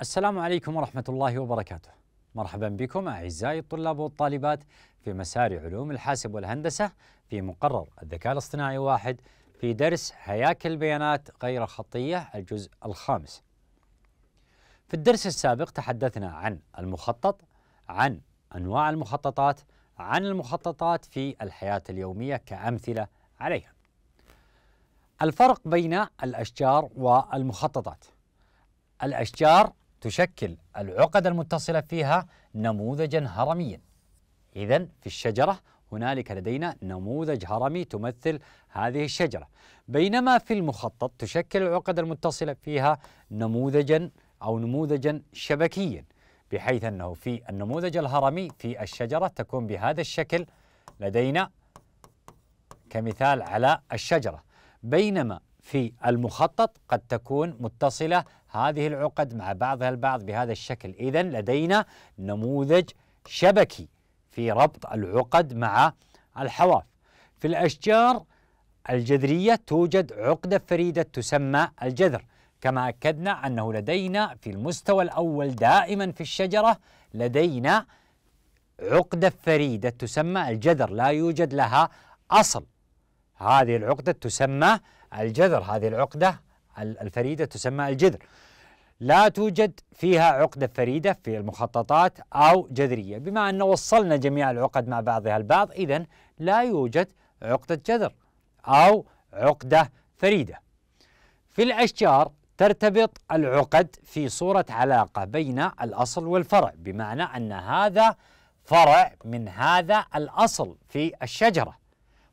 السلام عليكم ورحمة الله وبركاته مرحبا بكم أعزائي الطلاب والطالبات في مسار علوم الحاسب والهندسة في مقرر الذكاء الاصطناعي واحد في درس هياكل البيانات غير الخطية الجزء الخامس في الدرس السابق تحدثنا عن المخطط عن أنواع المخططات عن المخططات في الحياة اليومية كأمثلة عليها الفرق بين الأشجار والمخططات الأشجار تشكل العقد المتصلة فيها نموذجا هرميا إذا في الشجرة هنالك لدينا نموذج هرمي تمثل هذه الشجرة بينما في المخطط تشكل العقد المتصلة فيها نموذجا أو نموذجا شبكيا بحيث أنه في النموذج الهرمي في الشجرة تكون بهذا الشكل لدينا كمثال على الشجرة بينما في المخطط قد تكون متصلة هذه العقد مع بعضها البعض بهذا الشكل إذا لدينا نموذج شبكي في ربط العقد مع الحواف في الأشجار الجذرية توجد عقدة فريدة تسمى الجذر كما أكدنا أنه لدينا في المستوى الأول دائما في الشجرة لدينا عقدة فريدة تسمى الجذر لا يوجد لها أصل هذه العقدة تسمى الجذر هذه العقدة الفريدة تسمى الجذر لا توجد فيها عقدة فريدة في المخططات أو جذرية بما أن وصلنا جميع العقد مع بعضها البعض إذا لا يوجد عقدة جذر أو عقدة فريدة في الأشجار ترتبط العقد في صورة علاقة بين الأصل والفرع بمعنى أن هذا فرع من هذا الأصل في الشجرة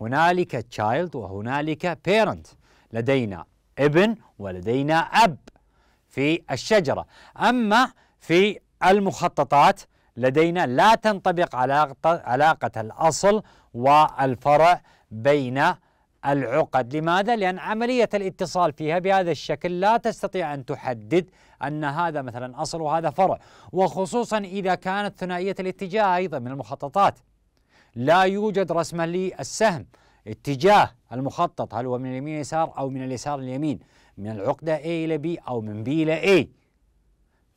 هنالك child وهنالك parent لدينا ابن ولدينا أب في الشجرة أما في المخططات لدينا لا تنطبق علاقة, علاقة الأصل والفرع بين العقد لماذا؟ لأن عملية الاتصال فيها بهذا الشكل لا تستطيع أن تحدد أن هذا مثلا أصل وهذا فرع وخصوصا إذا كانت ثنائية الاتجاه أيضا من المخططات لا يوجد رسمة للسهم اتجاه المخطط هل هو من اليمين يسار أو من اليسار اليمين من العقدة A إلى B أو من B إلى A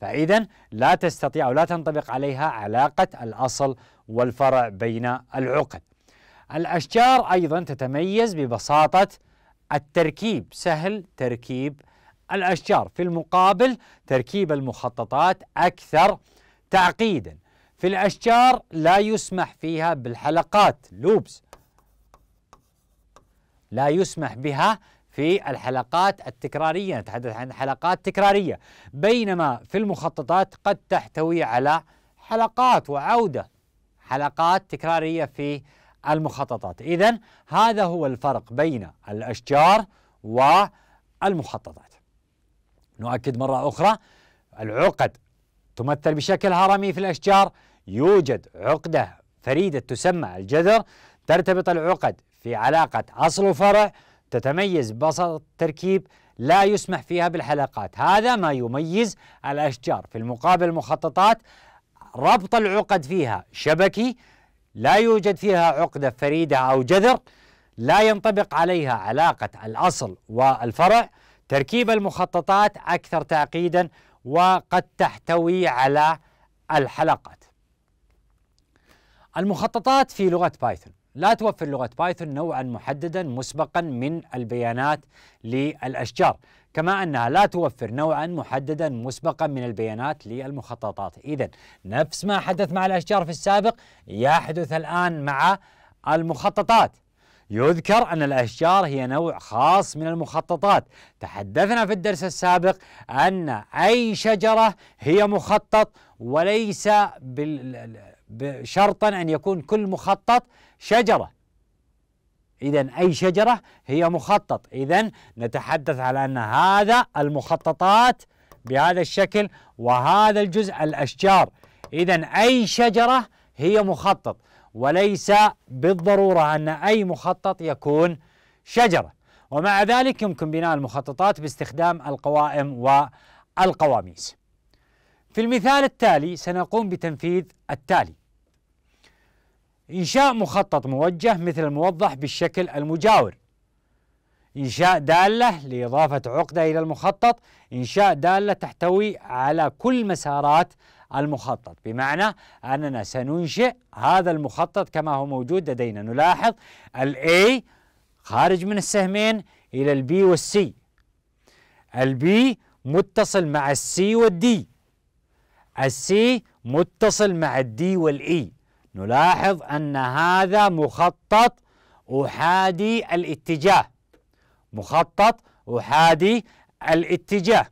فإذا لا تستطيع أو لا تنطبق عليها علاقة الأصل والفرع بين العقد الأشجار أيضا تتميز ببساطة التركيب سهل تركيب الأشجار في المقابل تركيب المخططات أكثر تعقيدا في الأشجار لا يسمح فيها بالحلقات لوبس لا يسمح بها في الحلقات التكرارية نتحدث عن حلقات تكرارية بينما في المخططات قد تحتوي على حلقات وعودة حلقات تكرارية في المخططات إذا هذا هو الفرق بين الأشجار والمخططات نؤكد مرة أخرى العقد تمثل بشكل هرمي في الأشجار يوجد عقدة فريدة تسمى الجذر ترتبط العقد في علاقة أصل وفرع تتميز بسط التركيب لا يسمح فيها بالحلقات هذا ما يميز الأشجار في المقابل المخططات ربط العقد فيها شبكي لا يوجد فيها عقدة فريدة أو جذر لا ينطبق عليها علاقة الأصل والفرع تركيب المخططات أكثر تعقيدا وقد تحتوي على الحلقات المخططات في لغة بايثون لا توفر لغة بايثون نوعا محددا مسبقا من البيانات للأشجار كما أنها لا توفر نوعا محددا مسبقا من البيانات للمخططات إذا نفس ما حدث مع الأشجار في السابق يحدث الآن مع المخططات يذكر أن الأشجار هي نوع خاص من المخططات تحدثنا في الدرس السابق أن أي شجرة هي مخطط وليس شرطا أن يكون كل مخطط شجرة إذا أي شجرة هي مخطط إذا نتحدث على أن هذا المخططات بهذا الشكل وهذا الجزء الأشجار إذا أي شجرة هي مخطط وليس بالضرورة أن أي مخطط يكون شجرة ومع ذلك يمكن بناء المخططات باستخدام القوائم والقواميس في المثال التالي سنقوم بتنفيذ التالي إنشاء مخطط موجه مثل الموضح بالشكل المجاور إنشاء دالة لإضافة عقدة إلى المخطط إنشاء دالة تحتوي على كل مسارات المخطط بمعنى أننا سننشئ هذا المخطط كما هو موجود لدينا نلاحظ ال A خارج من السهمين إلى ال B C الـ B متصل مع C D الـ C متصل مع D والـ E نلاحظ أن هذا مخطط أحادي الاتجاه مخطط أحادي الاتجاه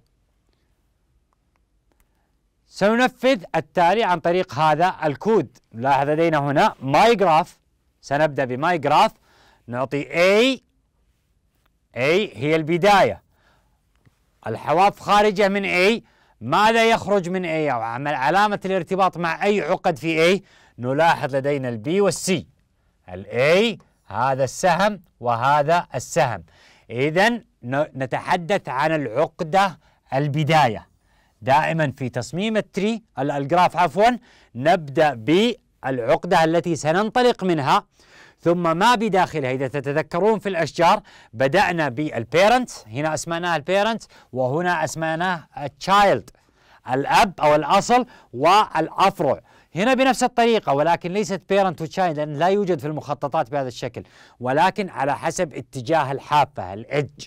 سننفذ التالي عن طريق هذا الكود لاحظ لدينا هنا ماي جراف سنبدأ بماي جراف نعطي A A هي البداية الحواف خارجة من A ماذا يخرج من A أو عمل علامة الارتباط مع أي عقد في A نلاحظ لدينا البي والسي الأي هذا السهم وهذا السهم إذا نتحدث عن العقدة البداية دائما في تصميم التري الجراف عفوا نبدأ بالعقدة التي سننطلق منها ثم ما بداخلها إذا تتذكرون في الأشجار بدأنا بالبيرنت هنا أسميناه البيرنت وهنا أسميناه التشايلد الأب أو الأصل والأفرع هنا بنفس الطريقة ولكن ليست بيرنت وتشايلد لأن لا يوجد في المخططات بهذا الشكل ولكن على حسب اتجاه الحافة الإدج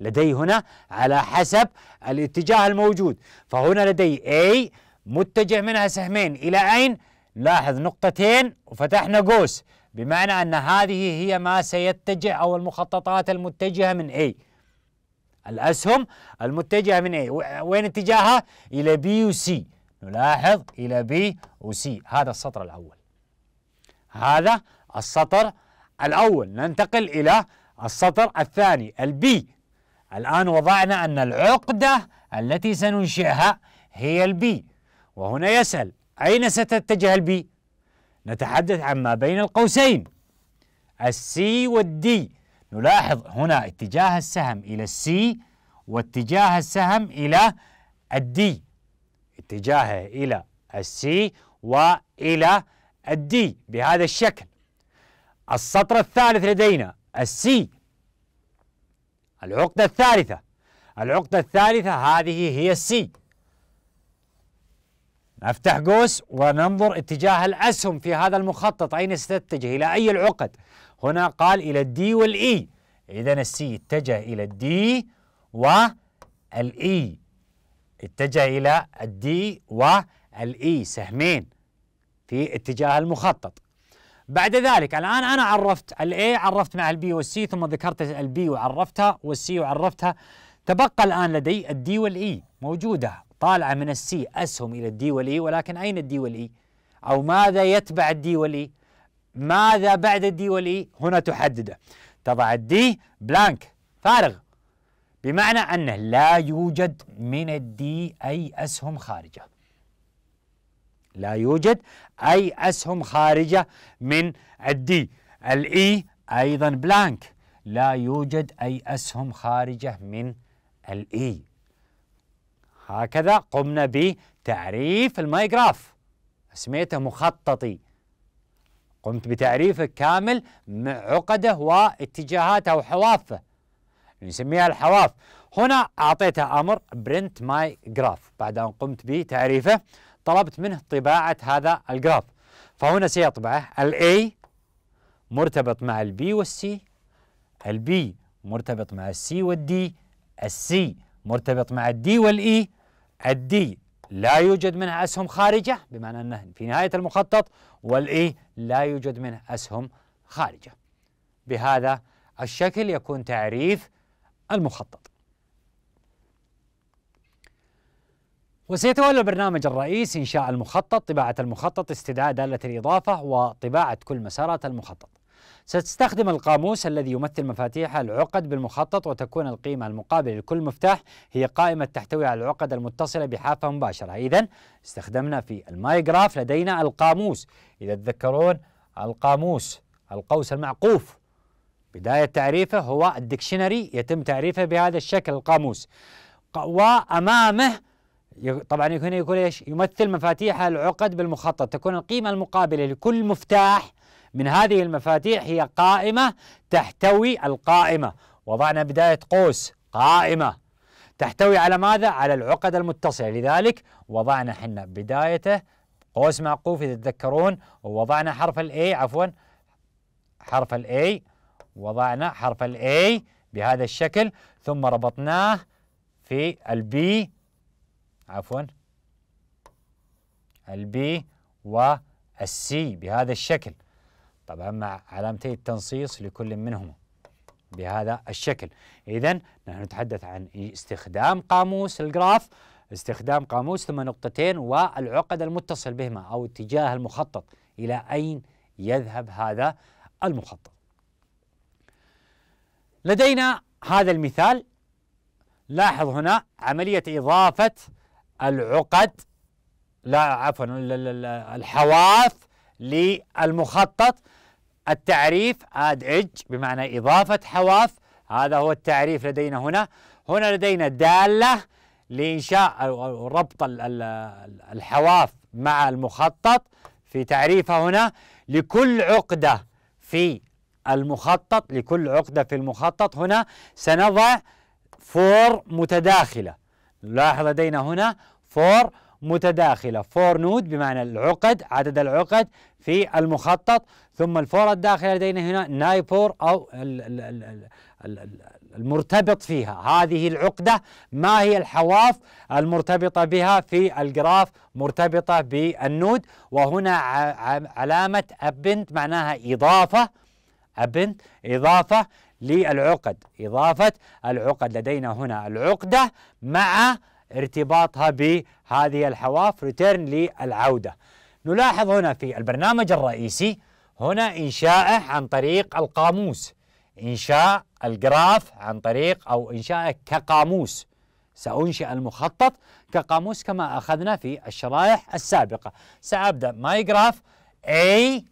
لدي هنا على حسب الاتجاه الموجود فهنا لدي A متجه منها سهمين إلى أين؟ لاحظ نقطتين وفتحنا قوس بمعنى أن هذه هي ما سيتجه أو المخططات المتجهة من A الأسهم المتجهة من A وين اتجاهها؟ إلى B و C نلاحظ إلى B و C هذا السطر الأول هذا السطر الأول ننتقل إلى السطر الثاني البي الآن وضعنا أن العقدة التي سننشئها هي البي وهنا يسأل أين ستتجه البي؟ نتحدث عن ما بين القوسين السي والدي نلاحظ هنا اتجاه السهم إلى السي واتجاه السهم إلى الدي اتجاهه إلى السي وإلى الدي بهذا الشكل السطر الثالث لدينا السي العقدة الثالثة العقدة الثالثة هذه هي السي نفتح قوس وننظر اتجاه الأسهم في هذا المخطط أين ستتجه إلى أي العقد هنا قال إلى الدي والإي e. إذا السي اتجه إلى الدي والإي e. اتجه إلى الدي والإي e. سهمين في اتجاه المخطط بعد ذلك الآن أنا عرفت الاي عرفت مع البي والسي ثم ذكرت البي وعرفتها والسي وعرفتها تبقى الآن لدي الدي والاي e موجودة طالعة من السي أسهم إلى الدي والاي e، ولكن أين الدي والاي؟ e؟ أو ماذا يتبع الدي والاي؟ ماذا بعد الدي والاي؟ هنا تحدده تضع الدي بلانك فارغ بمعنى أنه لا يوجد من الدي أي أسهم خارجة لا يوجد أي أسهم خارجة من الدي الإي e أيضا بلانك لا يوجد أي أسهم خارجة من الإي e. هكذا قمنا بتعريف المايغراف سميته مخططي قمت بتعريفه كامل مع عقده واتجاهاته وحوافه نسميها الحواف هنا أعطيته أمر برنت ماي جراف بعد أن قمت بتعريفه طلبت منه طباعة هذا الجراف فهنا سيطبعه الـ A مرتبط مع الـ B والـ C الـ B مرتبط مع الـ C والـ D الـ C مرتبط مع الـ D والـ E الـ D لا يوجد منها أسهم خارجة بمعنى أنه في نهاية المخطط والـ E لا يوجد منه أسهم خارجة بهذا الشكل يكون تعريف المخطط وسيتولى البرنامج الرئيس إنشاء المخطط، طباعة المخطط، استدعاء دالة الإضافة وطباعة كل مسارات المخطط. ستستخدم القاموس الذي يمثل مفاتيح العقد بالمخطط وتكون القيمة المقابلة لكل مفتاح هي قائمة تحتوي على العقد المتصلة بحافة مباشرة إذا استخدمنا في المايغراف لدينا القاموس إذا تذكرون القاموس القوس المعقوف بداية تعريفه هو الدكشنري يتم تعريفه بهذا الشكل القاموس وأمامه طبعا هنا يكون ايش؟ يمثل مفاتيح العقد بالمخطط، تكون القيمة المقابلة لكل مفتاح من هذه المفاتيح هي قائمة تحتوي القائمة، وضعنا بداية قوس قائمة تحتوي على ماذا؟ على العقد المتصلة، لذلك وضعنا حنا بدايته قوس معقوف إذا تتذكرون ووضعنا حرف الاي عفوا حرف الاي وضعنا حرف الاي بهذا الشكل ثم ربطناه في البي عفوا البي والسي بهذا الشكل طبعا مع علامتي التنصيص لكل منهما بهذا الشكل إذا نحن نتحدث عن استخدام قاموس الجراف استخدام قاموس ثم نقطتين والعقد المتصل بهما أو اتجاه المخطط إلى أين يذهب هذا المخطط لدينا هذا المثال لاحظ هنا عملية إضافة العقد لا عفوا الحواف للمخطط التعريف اد اج بمعنى اضافه حواف هذا هو التعريف لدينا هنا هنا لدينا داله لانشاء ربط الحواف مع المخطط في تعريفها هنا لكل عقده في المخطط لكل عقده في المخطط هنا سنضع فور متداخله نلاحظ لدينا هنا فور متداخلة فور نود بمعنى العقد عدد العقد في المخطط ثم الفور الداخلة لدينا هنا نايبور أو المرتبط فيها هذه العقدة ما هي الحواف المرتبطة بها في الجراف مرتبطة بالنود وهنا علامة أبنت معناها إضافة أبنت إضافة للعقد إضافة العقد لدينا هنا العقدة مع ارتباطها بهذه الحواف ريتيرن للعودة نلاحظ هنا في البرنامج الرئيسي هنا إنشائه عن طريق القاموس إنشاء الجراف عن طريق أو إنشائه كقاموس سأنشئ المخطط كقاموس كما أخذنا في الشرائح السابقة سأبدأ ماي جراف A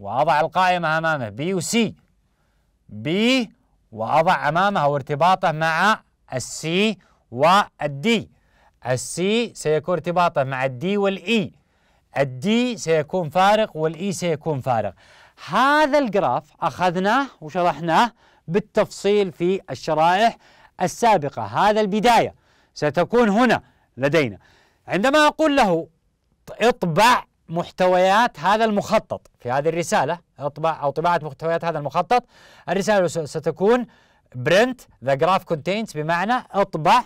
وأضع القائمة أمامه B و C بي وأضع أمامها وارتباطه مع السي والدي السي سيكون ارتباطه مع الدي والإي الدي سيكون فارق والإي سيكون فارق هذا الجراف أخذناه وشرحناه بالتفصيل في الشرائح السابقة هذا البداية ستكون هنا لدينا عندما أقول له اطبع محتويات هذا المخطط في هذه الرسالة اطباع أو طباعة محتويات هذا المخطط الرسالة ستكون برنت ذا جراف contains بمعنى اطبع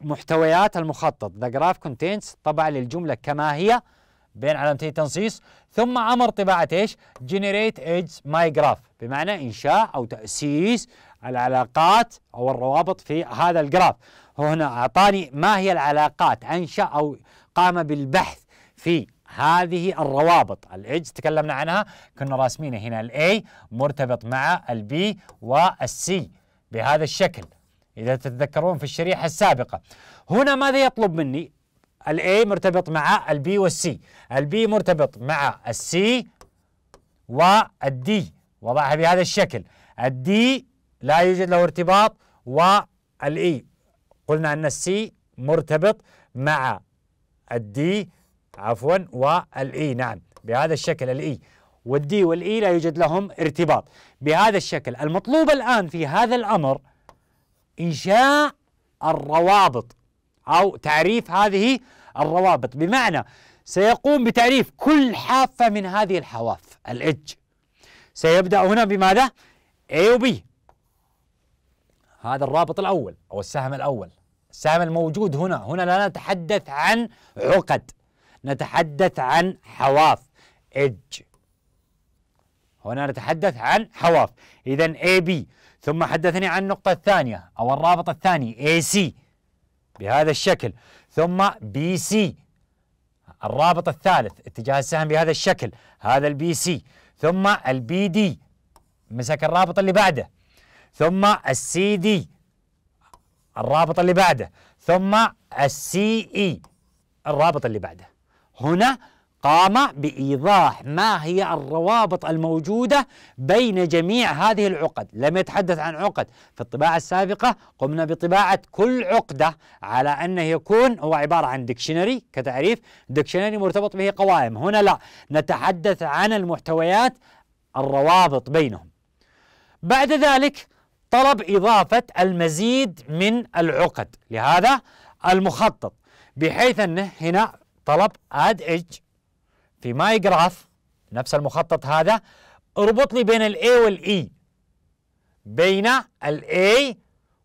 محتويات المخطط ذا جراف contains طبع للجملة كما هي بين علامتين تنصيص ثم امر طباعه ايش؟ generate edge my graph بمعنى انشاء او تاسيس العلاقات او الروابط في هذا الجراف هنا اعطاني ما هي العلاقات انشا او قام بالبحث في هذه الروابط الإج تكلمنا عنها كنا راسمينها هنا الأي مرتبط مع البي والسي بهذا الشكل إذا تتذكرون في الشريحة السابقة هنا ماذا يطلب مني الاي مرتبط مع البي والسي البي مرتبط مع السي والدي وضعها بهذا الشكل الدي لا يوجد له ارتباط والاي e. قلنا ان السي مرتبط مع الدي عفوا والإي نعم بهذا الشكل الإي والدي والإي لا يوجد لهم ارتباط بهذا الشكل المطلوب الآن في هذا الأمر إنشاء الروابط أو تعريف هذه الروابط بمعنى سيقوم بتعريف كل حافة من هذه الحواف الإج سيبدأ هنا بماذا؟ اي وبي هذا الرابط الأول أو السهم الأول السهم الموجود هنا هنا لا نتحدث عن عقد نتحدث عن حواف edge هنا نتحدث عن حواف إذا AB ثم حدثني عن النقطة الثانية أو الرابط الثاني AC بهذا الشكل ثم BC الرابط الثالث اتجاه السهم بهذا الشكل هذا البي سي ثم البي دي مسك الرابط اللي بعده ثم السي دي الرابط اللي بعده ثم السي اي e. الرابط اللي بعده هنا قام بايضاح ما هي الروابط الموجوده بين جميع هذه العقد، لم يتحدث عن عقد، في الطباعه السابقه قمنا بطباعه كل عقده على انه يكون هو عباره عن ديكشنري كتعريف، ديكشنري مرتبط به قوائم، هنا لا، نتحدث عن المحتويات الروابط بينهم. بعد ذلك طلب اضافه المزيد من العقد، لهذا المخطط بحيث انه هنا طلب اد اتش في ماي جراف نفس المخطط هذا اربط لي بين الاي والاي e. بين الاي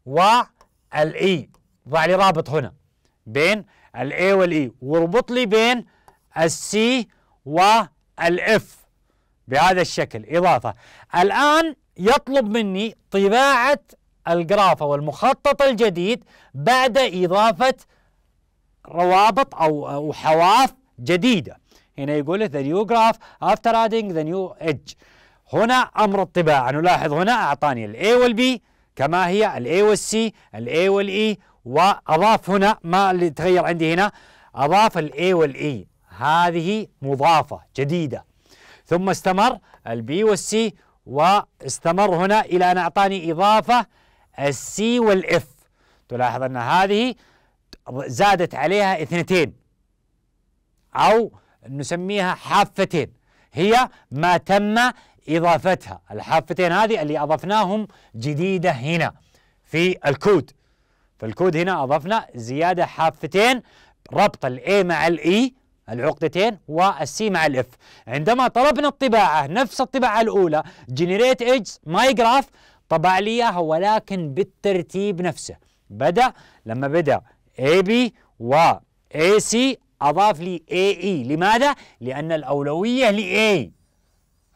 والاي e. ضع لي رابط هنا بين الاي والاي e. واربط لي بين السي والاف بهذا الشكل اضافه الان يطلب مني طباعه الجراف او المخطط الجديد بعد اضافه روابط أو أو حواف جديدة هنا يقول ذا نيو جراف افتر ادينج ذا نيو ايدج هنا أمر الطباعة يعني نلاحظ هنا أعطاني الاي والبي كما هي الاي والسي الاي والاي e، وأضاف هنا ما اللي تغير عندي هنا أضاف الاي والاي e. هذه مضافة جديدة ثم استمر البي والسي واستمر هنا إلى أن أعطاني إضافة السي والإف تلاحظ أن هذه زادت عليها اثنتين أو نسميها حافتين هي ما تم إضافتها الحافتين هذه اللي أضفناهم جديدة هنا في الكود فالكود هنا أضفنا زيادة حافتين ربط الاي مع الاي e، العقدتين والسي مع الاف عندما طلبنا الطباعة نفس الطباعة الأولى جنريت ايدز ماي جراف طبع لي اياها ولكن بالترتيب نفسه بدأ لما بدأ AB و AC أضاف لي AE لماذا؟ لأن الأولوية لA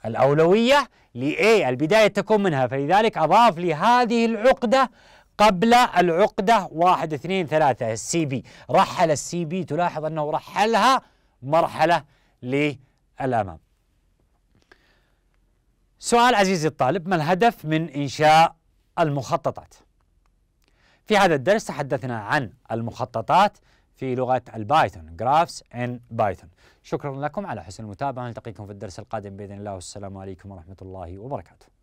الأولوية لA البداية تكون منها فلذلك أضاف لي هذه العقدة قبل العقدة واحد اثنين ثلاثة السي بي رحل السي بي تلاحظ أنه رحلها مرحلة للأمام سؤال عزيزي الطالب ما الهدف من إنشاء المخططات؟ في هذا الدرس تحدثنا عن المخططات في لغة البايثون Graphs ان بايثون شكرا لكم على حسن المتابعة نلتقيكم في الدرس القادم بإذن الله والسلام عليكم ورحمة الله وبركاته